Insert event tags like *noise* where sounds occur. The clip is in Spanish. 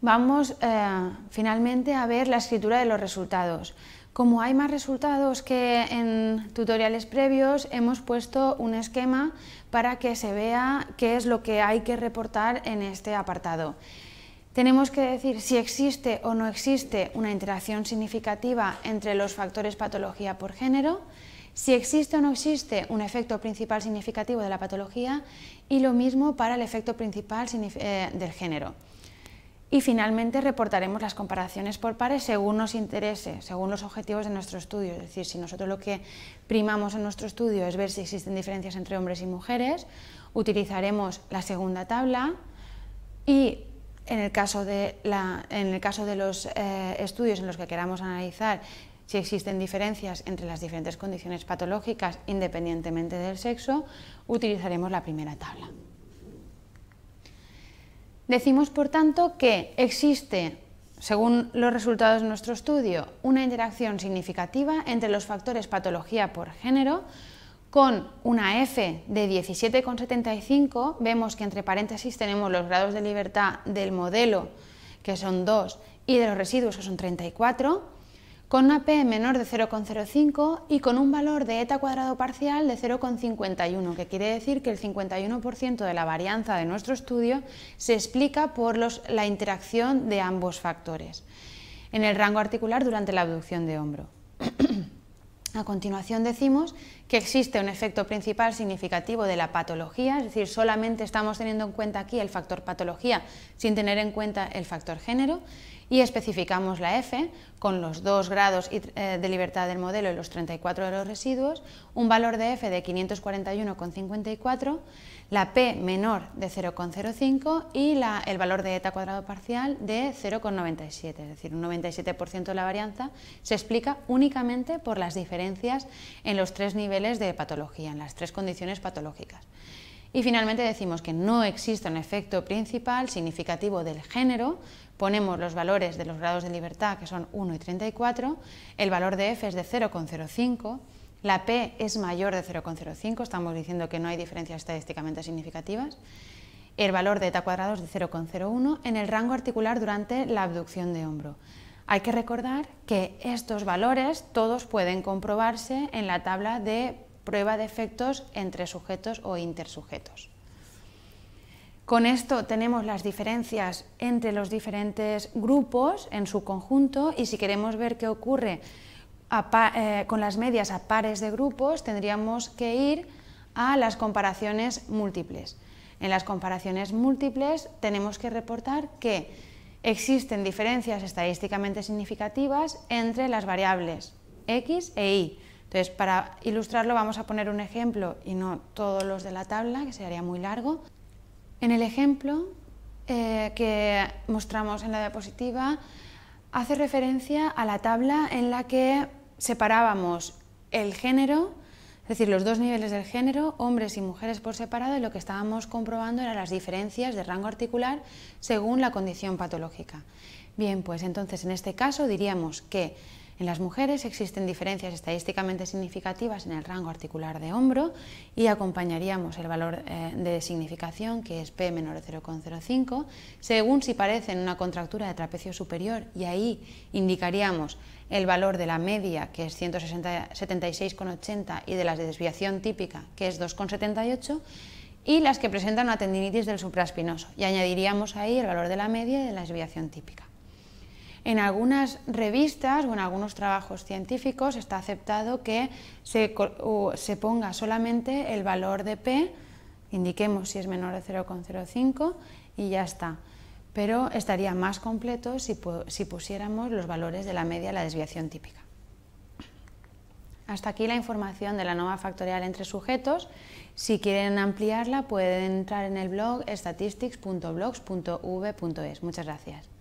vamos eh, finalmente a ver la escritura de los resultados. Como hay más resultados que en tutoriales previos, hemos puesto un esquema para que se vea qué es lo que hay que reportar en este apartado. Tenemos que decir si existe o no existe una interacción significativa entre los factores patología por género, si existe o no existe un efecto principal significativo de la patología y lo mismo para el efecto principal eh, del género. Y finalmente reportaremos las comparaciones por pares según nos interese, según los objetivos de nuestro estudio. Es decir, si nosotros lo que primamos en nuestro estudio es ver si existen diferencias entre hombres y mujeres, utilizaremos la segunda tabla y en el caso de, en el caso de los eh, estudios en los que queramos analizar si existen diferencias entre las diferentes condiciones patológicas independientemente del sexo, utilizaremos la primera tabla. Decimos, por tanto, que existe, según los resultados de nuestro estudio, una interacción significativa entre los factores patología por género, con una F de 17,75 vemos que entre paréntesis tenemos los grados de libertad del modelo, que son 2, y de los residuos, que son 34, con una P menor de 0,05 y con un valor de eta cuadrado parcial de 0,51, que quiere decir que el 51% de la varianza de nuestro estudio se explica por la interacción de ambos factores en el rango articular durante la abducción de hombro. *clears throat* A continuación decimos que existe un efecto principal significativo de la patología, es decir, solamente estamos teniendo en cuenta aquí el factor patología sin tener en cuenta el factor género y especificamos la F con los dos grados eh, de libertad del modelo y los 34 de los residuos, un valor de F de 541,54, la P menor de 0,05 y el valor de eta cuadrado parcial de 0,97, es decir, un 97% de la varianza se explica únicamente por las diferencias en los tres niveles de patología, en las tres condiciones patológicas. Y finalmente decimos que no existe un efecto principal significativo del género, ponemos los valores de los grados de libertad que son 1 y 34, el valor de f es de 0,05, la p es mayor de 0,05, estamos diciendo que no hay diferencias estadísticamente significativas, el valor de eta es de 0,01 en el rango articular durante la abducción de hombro. Hay que recordar que estos valores todos pueden comprobarse en la tabla de prueba de efectos entre sujetos o intersujetos. Con esto tenemos las diferencias entre los diferentes grupos en su conjunto y si queremos ver qué ocurre eh, con las medias a pares de grupos, tendríamos que ir a las comparaciones múltiples. En las comparaciones múltiples tenemos que reportar que existen diferencias estadísticamente significativas entre las variables x e y entonces, para ilustrarlo vamos a poner un ejemplo y no todos los de la tabla, que sería muy largo. En el ejemplo eh, que mostramos en la diapositiva hace referencia a la tabla en la que separábamos el género, es decir, los dos niveles del género, hombres y mujeres por separado, y lo que estábamos comprobando eran las diferencias de rango articular según la condición patológica. Bien, pues entonces en este caso diríamos que en las mujeres existen diferencias estadísticamente significativas en el rango articular de hombro y acompañaríamos el valor eh, de significación, que es P menor de 0,05, según si parecen una contractura de trapecio superior y ahí indicaríamos el valor de la media, que es 176,80 y de la desviación típica, que es 2,78 y las que presentan una tendinitis del supraespinoso y añadiríamos ahí el valor de la media y de la desviación típica. En algunas revistas o en algunos trabajos científicos está aceptado que se, ponga solamente el valor de P, indiquemos si es menor de 0,05 y ya está. Pero estaría más completo si, pusiéramos los valores de la media, la desviación típica. Hasta aquí la información de la nueva factorial entre sujetos. Si quieren ampliarla pueden entrar en el blog statistics.blogs.v.es. Muchas gracias.